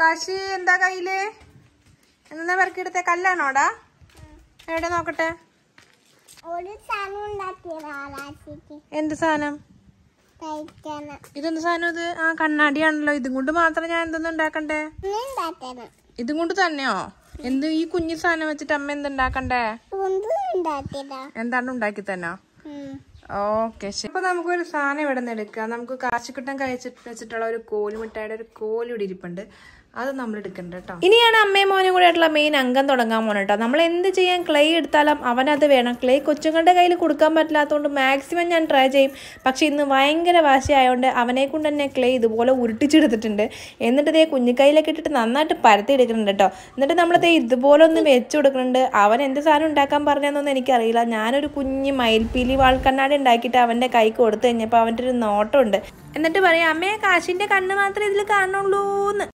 കാശി എന്താ കയ്യില് എന്നാ പെറുക്കിയെടുത്തെ കല്ലാണോടാ എവിടെ നോക്കട്ടെ എന്ത് സാധനം ഇതെന്ത് സാധനം ഇത് ആ കണ്ണാടിയാണല്ലോ ഇതും കൊണ്ട് മാത്രം ഞാൻ എന്തൊന്നും ഉണ്ടാക്കണ്ടേ ഇതും കൊണ്ട് തന്നെയോ എന്ത് ഈ കുഞ്ഞു സാധനം വെച്ചിട്ട് അമ്മ എന്തുണ്ടാക്കണ്ടേ എന്താണ് ഉണ്ടാക്കി തന്നോ ഓക്കെ ശരി അപ്പൊ ഒരു സാധനം ഇവിടെ നിന്ന് എടുക്കാം നമുക്ക് കാശിക്കുട്ടം കഴിച്ചിട്ട് വെച്ചിട്ടുള്ള ഒരു കോലുമിട്ടായുടെ ഒരു കോലിവിടെ ഇരിപ്പുണ്ട് അത് നമ്മൾ എടുക്കണ്ട കേട്ടോ ഇനിയാണ് അമ്മയും മോനും കൂടെ ആയിട്ടുള്ള മെയിൻ അംഗം തുടങ്ങാൻ പോകണം കേട്ടോ നമ്മൾ എന്ത് ചെയ്യാൻ ക്ലേ എടുത്താലും അവനത് വേണം ക്ലേ കൊച്ചുങ്ങളുടെ കയ്യിൽ കൊടുക്കാൻ പറ്റില്ലാത്തതുകൊണ്ട് മാക്സിമം ഞാൻ ട്രൈ ചെയ്യും പക്ഷേ ഇന്ന് ഭയങ്കര വാശിയായതുകൊണ്ട് അവനെ കൊണ്ട് തന്നെ ക്ലേ ഇതുപോലെ ഉരുട്ടിച്ചെടുത്തിട്ടുണ്ട് എന്നിട്ട് ഇതേ കുഞ്ഞിക്കൈയിലൊക്കെ ഇട്ടിട്ട് നന്നായിട്ട് പരത്തി എടുക്കുന്നുണ്ട് കേട്ടോ എന്നിട്ട് നമ്മളിത് ഇതുപോലെ ഒന്ന് വെച്ച് കൊടുക്കുന്നുണ്ട് അവൻ എന്ത് സാധനം ഉണ്ടാക്കാൻ പറഞ്ഞതെന്നൊന്നും എനിക്കറിയില്ല ഞാനൊരു കുഞ്ഞ് മയിൽപ്പീലി വാൾക്കണ്ണാടി ഉണ്ടാക്കിയിട്ട് അവൻ്റെ കൈക്ക് കൊടുത്തു കഴിഞ്ഞപ്പോൾ അവൻ്റെ ഒരു നോട്ടമുണ്ട് എന്നിട്ട് പറയാം അമ്മയെ കാശിൻ്റെ കണ്ണ് മാത്രമേ ഇതിൽ കാണുള്ളൂ എന്ന്